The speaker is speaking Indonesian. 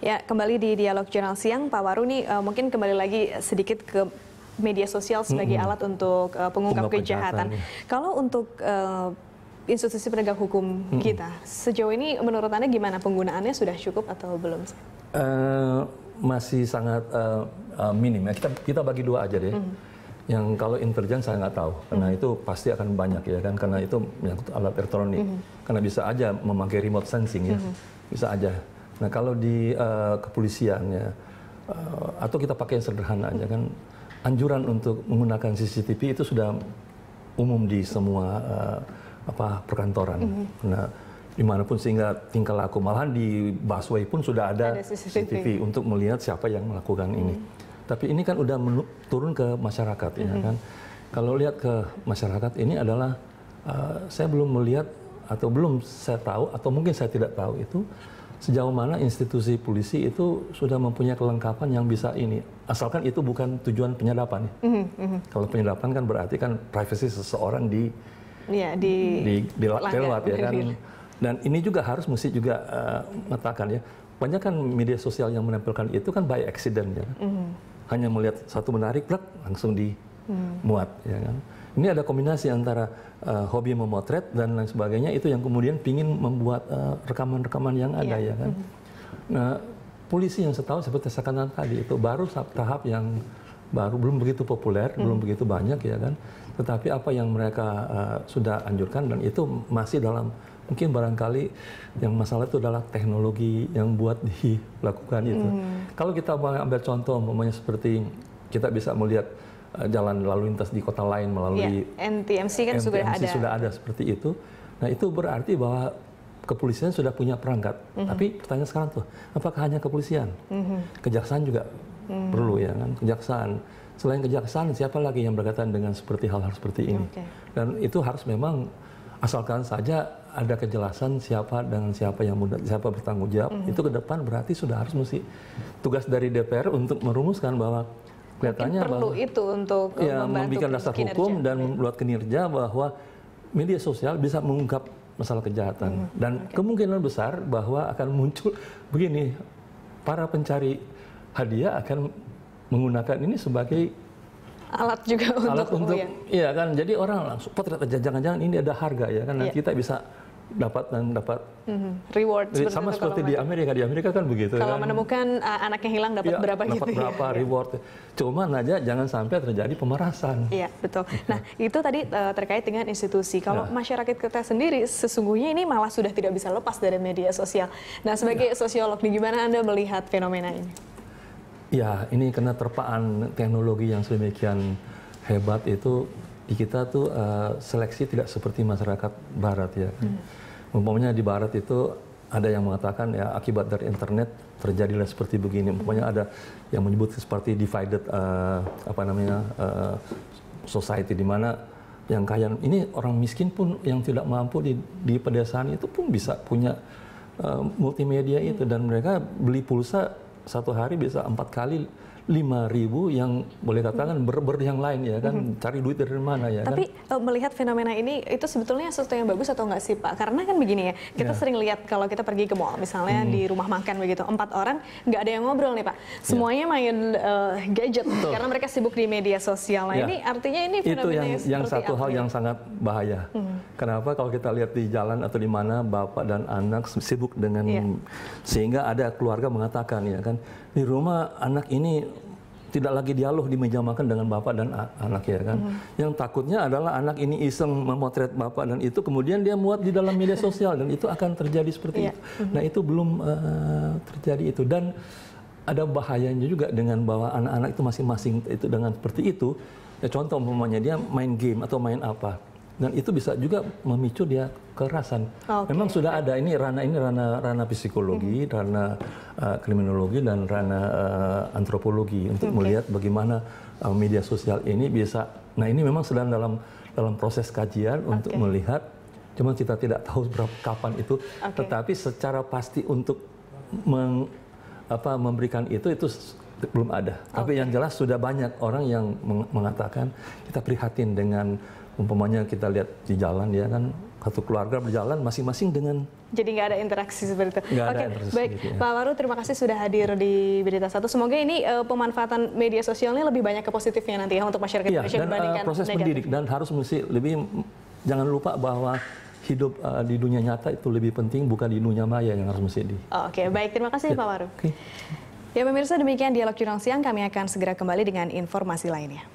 Ya, kembali di dialog jurnal siang, Pak Waruni, uh, eh, mungkin kembali lagi sedikit ke media sosial sebagai mm -hmm. alat untuk uh, pengungkap Pengap kejahatan. kejahatan. Ya. Kalau untuk uh, institusi penegak hukum mm -hmm. kita, sejauh ini menurut Anda gimana penggunaannya sudah cukup atau belum? Uh, masih sangat uh, uh, minim ya. Kita kita bagi dua aja deh. Mm -hmm. Yang kalau intelijen saya nggak tahu, karena -hmm. itu pasti akan banyak ya kan, karena itu menyangkut alat elektronik, -hmm. karena bisa aja memakai remote sensing ya, -hmm. bisa aja Nah kalau di uh, kepolisian ya, uh, atau kita pakai yang sederhana aja kan, anjuran untuk menggunakan CCTV itu sudah umum di semua uh, apa perkantoran. Mm -hmm. Nah dimanapun sehingga tingkah laku malahan di busway pun sudah ada, ada CCTV. CCTV untuk melihat siapa yang melakukan mm -hmm. ini. Mm-hmm. Tapi ini kan udah turun ke masyarakat mm -hmm. ya mm-hmm. kan. Kalau lihat ke masyarakat ini adalah uh, saya belum melihat atau belum saya tahu atau mungkin saya tidak tahu itu sejauh mana institusi polisi itu sudah mempunyai kelengkapan yang bisa ini asalkan itu bukan tujuan penyadapan Mm -hmm. Kalau penyadapan kan berarti kan privasi seseorang di ya, di, di, di lewat ya kan. Dan ini juga harus mesti juga uh, eh, mengatakan ya banyak kan media sosial yang menampilkan itu kan by accident ya. Mm -hmm. Hanya melihat satu menarik, plak langsung di hmm. muat. Ya kan? Ini ada kombinasi antara uh, hobi memotret dan lain sebagainya itu yang kemudian ingin membuat eh, rekaman-rekaman uh, yang ada yeah. ya kan. Hmm. Nah, polisi yang setahu seperti saya katakan tadi itu baru tahap yang baru belum begitu populer, hmm. belum begitu banyak ya kan. Tetapi apa yang mereka uh, sudah anjurkan dan itu masih dalam mungkin barangkali yang masalah itu adalah teknologi yang buat dilakukan itu. Hmm. Kalau kita ambil contoh umpamanya seperti kita bisa melihat Eh, jalan lalu lintas di kota lain melalui ya, NTMC kan NTMC sudah ada. sudah ada seperti itu. Nah, itu berarti bahwa kepolisian sudah punya perangkat. Mm -hmm. Tapi pertanyaan sekarang tuh, apakah hanya kepolisian? Mm -hmm. Kejaksaan juga mm -hmm. perlu ya kan, kejaksaan. Selain kejaksaan, siapa lagi yang berkaitan dengan seperti hal-hal seperti ini? Okay. Dan itu harus memang asalkan saja ada kejelasan siapa dengan siapa yang muda, siapa bertanggung jawab mm -hmm. itu ke depan berarti sudah harus mesti tugas dari DPR untuk merumuskan bahwa kelihatannya perlu bahwa, itu untuk ya, memberikan dasar kinerja. hukum dan membuat kinerja bahwa media sosial bisa mengungkap masalah kejahatan hmm, dan okay. kemungkinan besar bahwa akan muncul begini para pencari hadiah akan menggunakan ini sebagai alat juga untuk alat untuk, untuk ya kan jadi orang langsung potret oh, jangan-jangan ini ada harga ya kan yeah. Iya. kita bisa dapat dan dapat mm-hmm. reward seperti sama seperti di Amerika di Amerika kan begitu kalau kan. menemukan uh, anak yang hilang dapat ya, berapa dapat gitu ya? berapa ya. reward cuma aja jangan sampai terjadi pemerasan iya betul nah itu tadi uh, terkait dengan institusi kalau ya. masyarakat kita sendiri sesungguhnya ini malah sudah tidak bisa lepas dari media sosial nah sebagai ya. sosiolog nih gimana anda melihat fenomena ini ya ini karena terpaan teknologi yang sedemikian hebat itu di kita tuh uh, seleksi tidak seperti masyarakat barat ya. Kan. Hmm. Umumnya di barat itu ada yang mengatakan ya akibat dari internet terjadilah seperti begini. Umumnya ada yang menyebut seperti divided uh, apa namanya uh, society di mana yang kaya ini orang miskin pun yang tidak mampu di, di pedesaan itu pun bisa punya uh, multimedia itu hmm. dan mereka beli pulsa satu hari bisa empat kali lima ribu yang boleh katakan berber yang lain ya kan hmm cari duit dari mana ya tapi kan? E, melihat fenomena ini itu sebetulnya sesuatu yang bagus atau enggak sih pak karena kan begini ya kita yeah. sering lihat kalau kita pergi ke mall misalnya hmm. di rumah makan begitu empat orang nggak ada yang ngobrol nih pak ya. semuanya yeah. main uh, gadget Betul. karena mereka sibuk di media sosial nah yeah. ini artinya ini fenomena itu yang, yang satu hal ya? yang sangat bahaya hmm kenapa kalau kita lihat di jalan atau di mana bapak dan anak sibuk dengan yeah. sehingga ada keluarga mengatakan ya kan di rumah anak ini tidak lagi dialog di meja makan dengan bapak dan anak ya kan. Hmm. Yang takutnya adalah anak ini iseng memotret bapak dan itu kemudian dia muat di dalam media sosial dan itu akan terjadi seperti yeah. itu. Hmm. Nah itu belum uh, terjadi itu dan ada bahayanya juga dengan bahwa anak-anak itu masing-masing itu dengan seperti itu. Ya, contoh umpamanya dia main game atau main apa dan itu bisa juga memicu dia kerasan. Okay. Memang sudah ada ini ranah ini ranah ranah psikologi, mm -hmm. ranah uh, kriminologi dan ranah uh, antropologi untuk okay. melihat bagaimana uh, media sosial ini bisa. Nah ini memang sedang dalam dalam proses kajian okay. untuk melihat. Cuma kita tidak tahu berapa kapan itu, okay. tetapi secara pasti untuk meng, apa, memberikan itu itu belum ada. Okay. Tapi yang jelas sudah banyak orang yang mengatakan kita prihatin dengan umpamanya kita lihat di jalan ya kan satu keluarga berjalan masing-masing dengan jadi nggak ada interaksi seperti itu. Nggak Oke, ada interaksi baik gitu, ya. Pak Waru terima kasih sudah hadir di Berita Satu. Semoga ini uh, pemanfaatan media sosialnya lebih banyak ke positifnya nanti ya untuk masyarakat iya, Indonesia dan, eh, dibandingkan uh, proses negatif. pendidik dan harus mesti lebih jangan lupa bahwa hidup uh, di dunia nyata itu lebih penting bukan di dunia maya yang harus mesti di. Oke, baik terima kasih ya. Pak Waru. Okay. Ya pemirsa demikian dialog jurnal siang kami akan segera kembali dengan informasi lainnya.